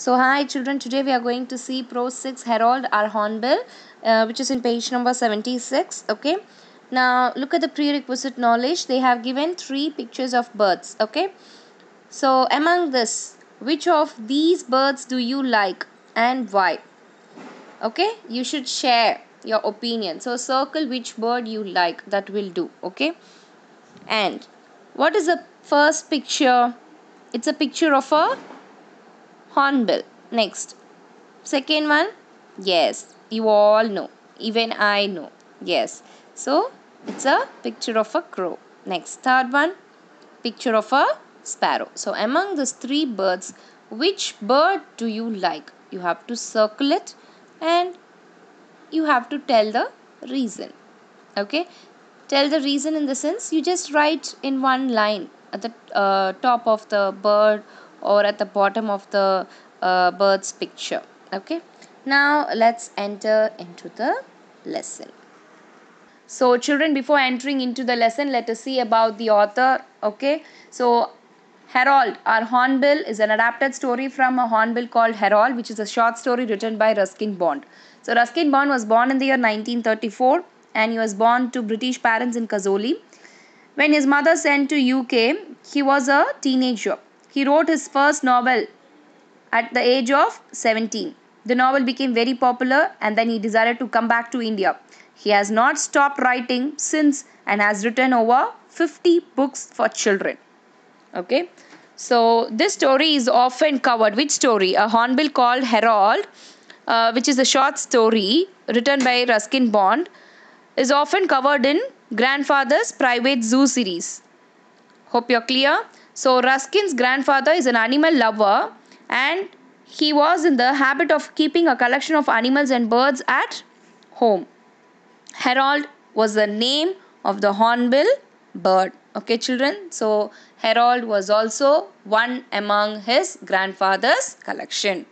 So hi children, today we are going to see Pro 6 Herald or Hornbill uh, which is in page number 76. Okay. Now look at the prerequisite knowledge. They have given three pictures of birds. Okay. So among this, which of these birds do you like and why? Okay. You should share your opinion. So circle which bird you like. That will do. Okay. And what is the first picture? It's a picture of a hornbill. Next. Second one. Yes. You all know. Even I know. Yes. So, it's a picture of a crow. Next. Third one. Picture of a sparrow. So, among these three birds, which bird do you like? You have to circle it and you have to tell the reason. Okay. Tell the reason in the sense you just write in one line at the uh, top of the bird or at the bottom of the uh, bird's picture okay now let's enter into the lesson so children before entering into the lesson let us see about the author okay so Harold our Hornbill is an adapted story from a Hornbill called Harold which is a short story written by Ruskin Bond. So Ruskin Bond was born in the year 1934 and he was born to British parents in Kazoli. When his mother sent to UK, he was a teenager. He wrote his first novel at the age of 17. The novel became very popular and then he decided to come back to India. He has not stopped writing since and has written over 50 books for children. Okay. So this story is often covered. Which story? A hornbill called Herald, uh, which is a short story written by Ruskin Bond, is often covered in Grandfather's Private Zoo series. Hope you're clear. So, Ruskin's grandfather is an animal lover and he was in the habit of keeping a collection of animals and birds at home. Harold was the name of the hornbill bird. Okay, children. So, Harold was also one among his grandfather's collection.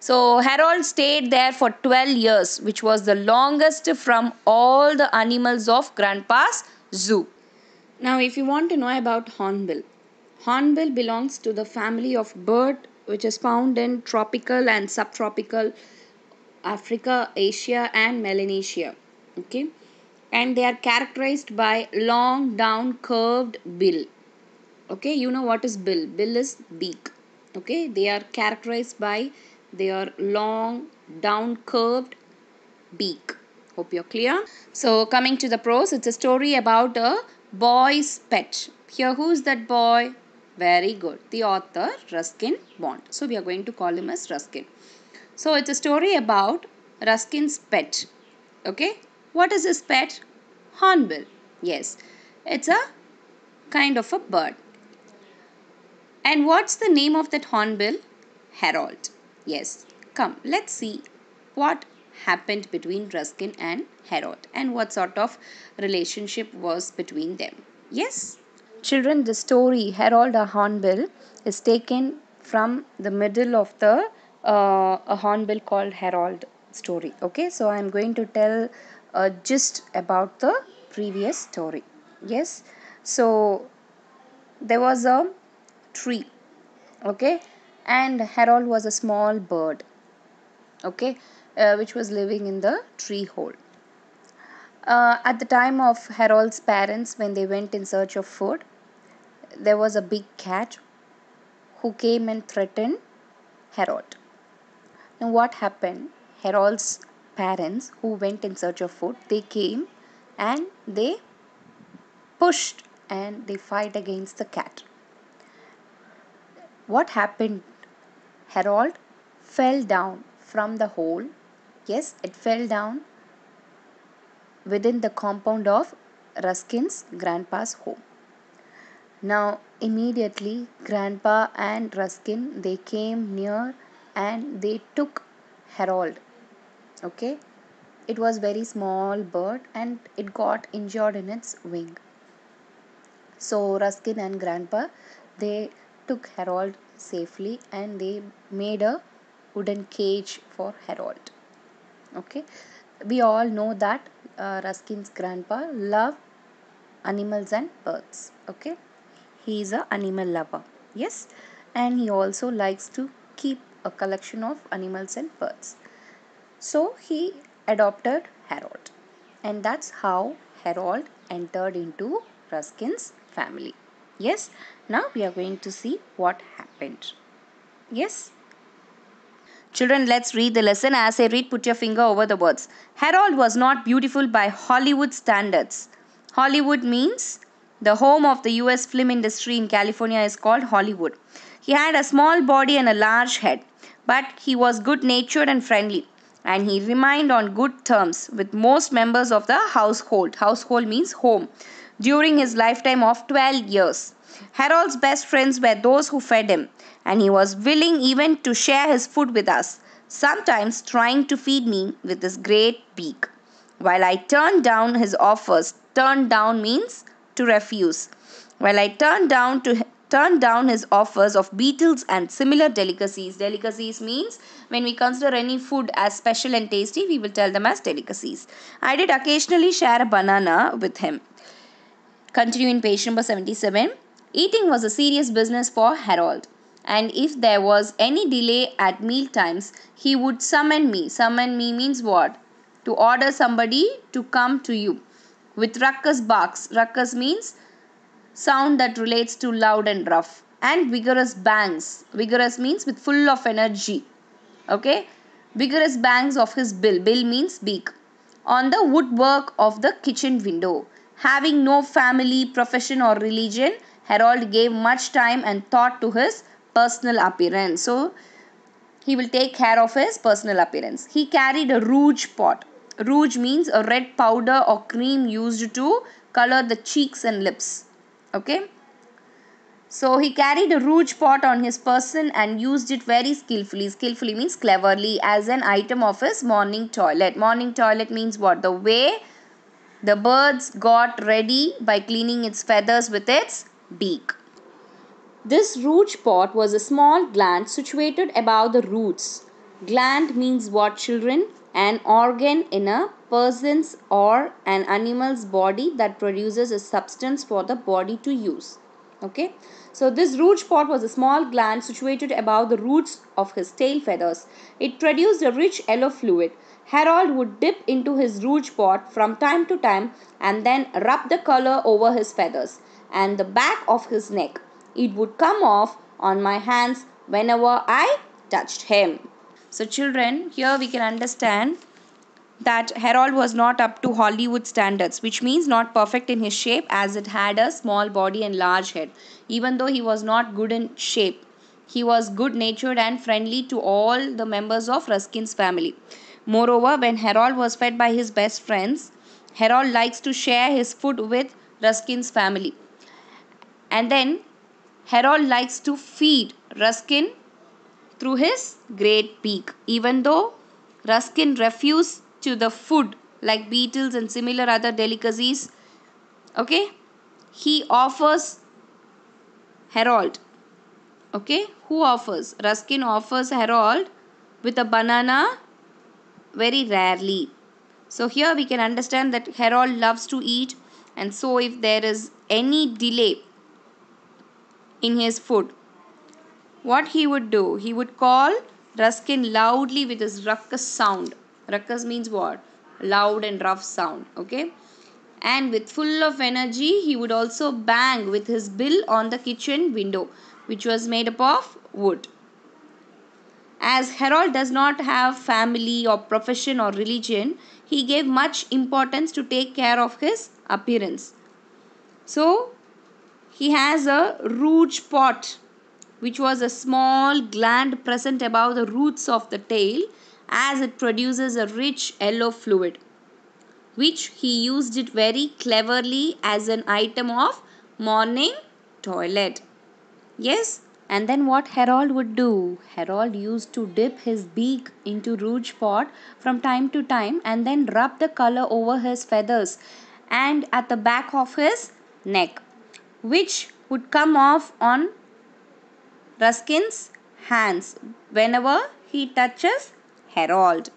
So, Harold stayed there for 12 years, which was the longest from all the animals of Grandpa's zoo. Now, if you want to know about hornbill, Hornbill belongs to the family of bird which is found in tropical and subtropical Africa, Asia and Melanesia. Okay. And they are characterized by long down curved bill. Okay. You know what is bill? Bill is beak. Okay. They are characterized by their long down curved beak. Hope you're clear. So coming to the prose, it's a story about a boy's pet. Here, who's that boy? Very good. The author Ruskin Bond. So we are going to call him as Ruskin. So it's a story about Ruskin's pet. Okay. What is his pet? Hornbill. Yes. It's a kind of a bird. And what's the name of that hornbill? Harold. Yes. Come, let's see what happened between Ruskin and Harold and what sort of relationship was between them. Yes? children, the story Harold a Hornbill is taken from the middle of the uh, a hornbill called Harold story. Okay, so I'm going to tell uh, just about the previous story. Yes, so there was a tree. Okay, and Harold was a small bird. Okay, uh, which was living in the tree hole. Uh, at the time of Harold's parents, when they went in search of food, there was a big cat who came and threatened Herod. Now, what happened? Herod's parents, who went in search of food, they came and they pushed and they fight against the cat. What happened? Harold fell down from the hole. Yes, it fell down within the compound of Ruskin's grandpa's home. Now immediately Grandpa and Ruskin they came near and they took Harold. Okay? It was very small bird and it got injured in its wing. So Ruskin and Grandpa they took Harold safely and they made a wooden cage for Harold. Okay? We all know that uh, Ruskin's grandpa loved animals and birds. Okay? he is a animal lover yes and he also likes to keep a collection of animals and birds so he adopted harold and that's how harold entered into ruskin's family yes now we are going to see what happened yes Children, let's read the lesson. As I read, put your finger over the words. Harold was not beautiful by Hollywood standards. Hollywood means the home of the US film industry in California is called Hollywood. He had a small body and a large head, but he was good natured and friendly, and he remained on good terms with most members of the household. Household means home, during his lifetime of 12 years. Harold's best friends were those who fed him, and he was willing even to share his food with us, sometimes trying to feed me with his great beak. While I turned down his offers, turned down means to refuse, while I turned down to turned down his offers of beetles and similar delicacies. Delicacies means when we consider any food as special and tasty, we will tell them as delicacies. I did occasionally share a banana with him. Continuing page number 77. Eating was a serious business for Harold. And if there was any delay at meal times, he would summon me. Summon me means what? To order somebody to come to you with ruckus barks. Ruckus means sound that relates to loud and rough. And vigorous bangs. Vigorous means with full of energy. Okay. Vigorous bangs of his bill. Bill means beak. On the woodwork of the kitchen window. Having no family, profession, or religion, Harold gave much time and thought to his personal appearance. So, he will take care of his personal appearance. He carried a rouge pot. Rouge means a red powder or cream used to color the cheeks and lips. Okay. So he carried a rouge pot on his person and used it very skillfully. Skillfully means cleverly as an item of his morning toilet. Morning toilet means what? The way the birds got ready by cleaning its feathers with its beak. This rouge pot was a small gland situated above the roots. Gland means what children? an organ in a person's or an animal's body that produces a substance for the body to use. Okay. So this rouge pot was a small gland situated above the roots of his tail feathers. It produced a rich yellow fluid. Harold would dip into his rouge pot from time to time and then rub the color over his feathers and the back of his neck. It would come off on my hands whenever I touched him. So, children, here we can understand that Harold was not up to Hollywood standards, which means not perfect in his shape as it had a small body and large head. Even though he was not good in shape, he was good natured and friendly to all the members of Ruskin's family. Moreover, when Harold was fed by his best friends, Harold likes to share his food with Ruskin's family. And then Harold likes to feed Ruskin through his great beak. Even though Ruskin refused to the food like beetles and similar other delicacies, okay, he offers Harold. Okay, who offers? Ruskin offers Harold with a banana very rarely. So here we can understand that Harold loves to eat and so if there is any delay in his food what he would do? He would call Ruskin loudly with his ruckus sound. Ruckus means what? Loud and rough sound. Okay. And with full of energy, he would also bang with his bill on the kitchen window, which was made up of wood. As Harold does not have family or profession or religion, he gave much importance to take care of his appearance. So, he has a rouge pot which was a small gland present above the roots of the tail as it produces a rich yellow fluid which he used it very cleverly as an item of morning toilet. Yes, and then what Harold would do? Harold used to dip his beak into rouge pot from time to time and then rub the color over his feathers and at the back of his neck, which would come off on Ruskin's hands whenever he touches Harold.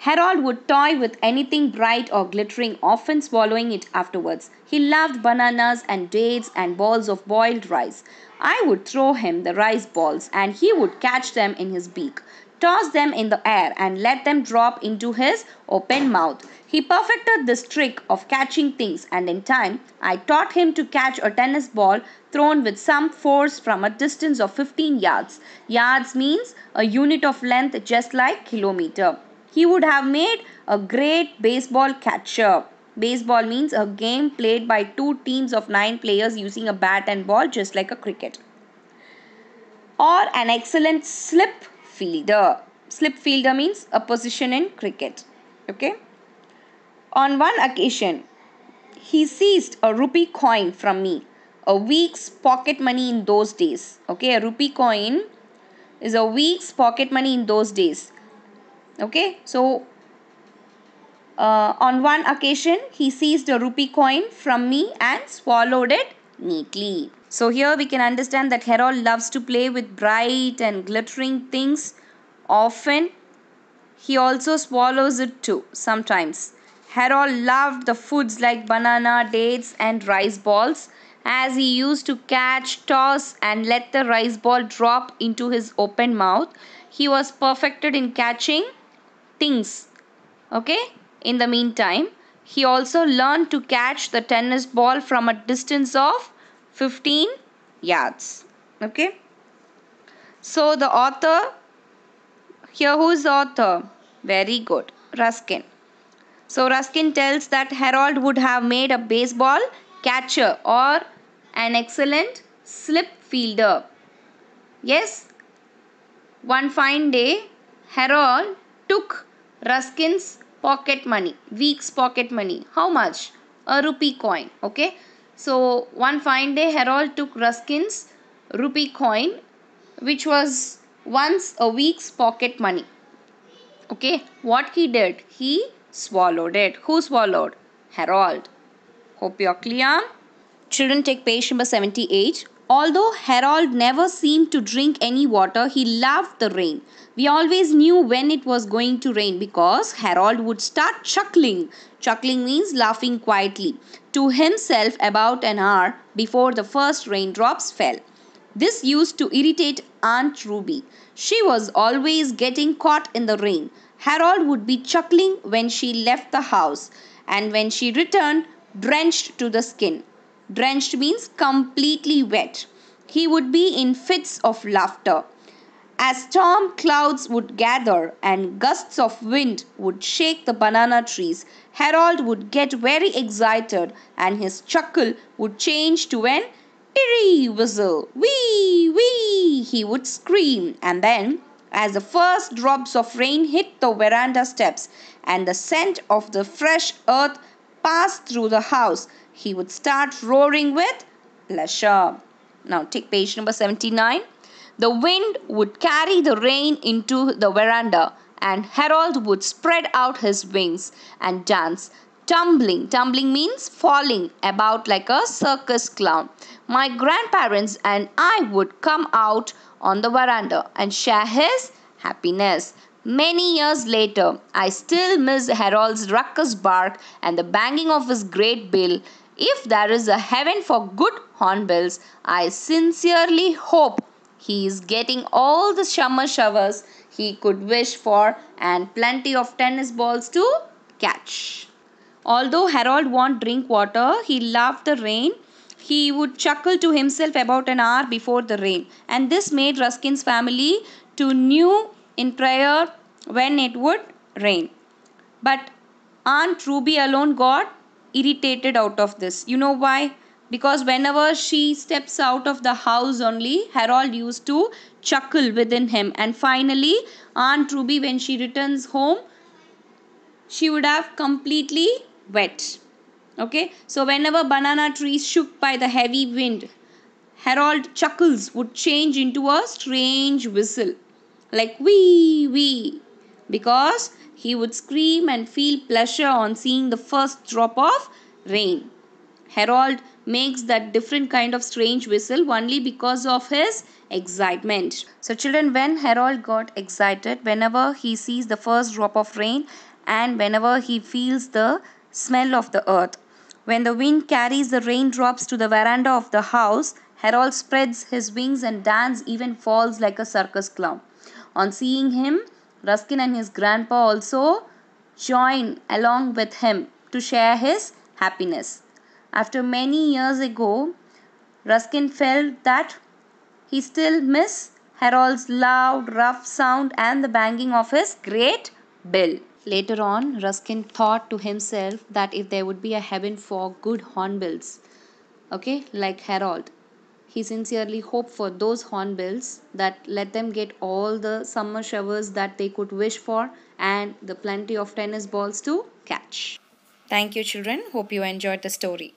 Harold would toy with anything bright or glittering, often swallowing it afterwards. He loved bananas and dates and balls of boiled rice. I would throw him the rice balls and he would catch them in his beak tossed them in the air and let them drop into his open mouth. He perfected this trick of catching things and in time I taught him to catch a tennis ball thrown with some force from a distance of 15 yards. Yards means a unit of length just like kilometer. He would have made a great baseball catcher. Baseball means a game played by two teams of nine players using a bat and ball just like a cricket. Or an excellent slip fielder. Slip fielder means a position in cricket. Okay. On one occasion, he seized a rupee coin from me. A week's pocket money in those days. Okay, a rupee coin is a week's pocket money in those days. Okay, so uh, on one occasion, he seized a rupee coin from me and swallowed it neatly. So here we can understand that Harold loves to play with bright and glittering things. Often he also swallows it too, sometimes. Harold loved the foods like banana, dates, and rice balls as he used to catch, toss, and let the rice ball drop into his open mouth. He was perfected in catching things. Okay, in the meantime, he also learned to catch the tennis ball from a distance of 15 yards. Okay. So the author, here who is the author? Very good, Ruskin. So Ruskin tells that Harold would have made a baseball catcher or an excellent slip fielder. Yes, one fine day, Harold took Ruskin's pocket money week's pocket money how much a rupee coin okay so one fine day harold took ruskin's rupee coin which was once a week's pocket money okay what he did he swallowed it who swallowed harold hope you're clear children take page number 78 Although Harold never seemed to drink any water, he loved the rain. We always knew when it was going to rain because Harold would start chuckling. Chuckling means laughing quietly to himself about an hour before the first raindrops fell. This used to irritate Aunt Ruby. She was always getting caught in the rain. Harold would be chuckling when she left the house and when she returned, drenched to the skin. Drenched means completely wet. He would be in fits of laughter. As storm clouds would gather and gusts of wind would shake the banana trees, Harold would get very excited and his chuckle would change to an eerie whistle. Wee, wee, he would scream. And then, as the first drops of rain hit the veranda steps and the scent of the fresh earth passed through the house, he would start roaring with pleasure. Now take page number 79. The wind would carry the rain into the veranda, and Harold would spread out his wings and dance, tumbling. Tumbling means falling about like a circus clown. My grandparents and I would come out on the veranda and share his happiness. Many years later, I still miss Harold's ruckus bark and the banging of his great bill if there is a heaven for good hornbills, I sincerely hope he is getting all the summer showers he could wish for and plenty of tennis balls to catch. Although Harold won't drink water, he loved the rain. He would chuckle to himself about an hour before the rain, and this made Ruskin's family to new in prayer when it would rain. But Aunt Ruby alone got irritated out of this. You know why? Because whenever she steps out of the house only, Harold used to chuckle within him. And finally, Aunt Ruby, when she returns home, she would have completely wet. Okay, so whenever banana trees shook by the heavy wind, Harold chuckles would change into a strange whistle like wee wee because he would scream and feel pleasure on seeing the first drop of rain. Harold makes that different kind of strange whistle only because of his excitement. So, children, when Harold got excited, whenever he sees the first drop of rain and whenever he feels the smell of the earth, when the wind carries the raindrops to the veranda of the house, Harold spreads his wings and dances, even falls like a circus clown. On seeing him, Ruskin and his grandpa also join along with him to share his happiness. After many years ago, Ruskin felt that he still missed Harold's loud, rough sound and the banging of his great bell. Later on, Ruskin thought to himself that if there would be a heaven for good hornbills, okay, like Harold, he sincerely hoped for those hornbills that let them get all the summer showers that they could wish for and the plenty of tennis balls to catch. Thank you children. Hope you enjoyed the story.